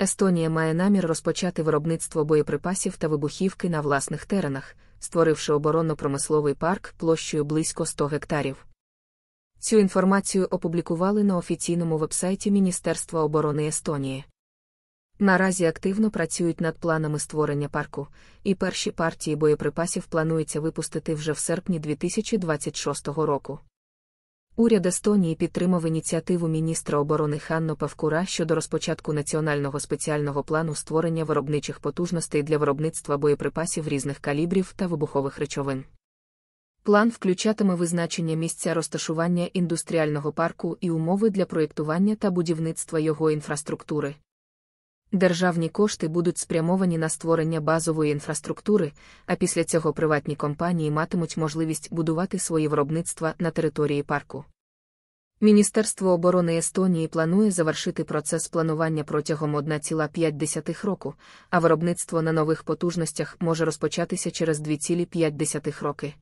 Естонія має намір розпочати виробництво боєприпасів та вибухівки на власних теренах, створивши оборонно-промисловий парк площею близько 100 гектарів. Цю інформацію опублікували на офіційному вебсайті Міністерства оборони Естонії. Наразі активно працюють над планами створення парку, і перші партії боєприпасів планується випустити вже в серпні 2026 року. Уряд Естонії підтримав ініціативу міністра оборони Ханно Павкура щодо розпочатку національного спеціального плану створення виробничих потужностей для виробництва боєприпасів різних калібрів та вибухових речовин. План включатиме визначення місця розташування індустріального парку і умови для проєктування та будівництва його інфраструктури. Державні кошти будуть спрямовані на створення базової інфраструктури, а після цього приватні компанії матимуть можливість будувати свої виробництва на території парку. Міністерство оборони Естонії планує завершити процес планування протягом 1,5 року, а виробництво на нових потужностях може розпочатися через 2,5 роки.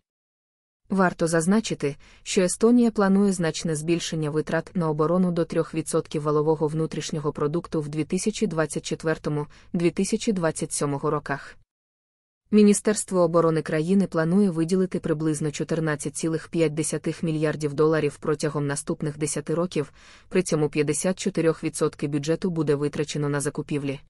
Варто зазначити, що Естонія планує значне збільшення витрат на оборону до 3% валового внутрішнього продукту в 2024-2027 роках. Міністерство оборони країни планує виділити приблизно 14,5 мільярдів доларів протягом наступних 10 років, при цьому 54% бюджету буде витрачено на закупівлі.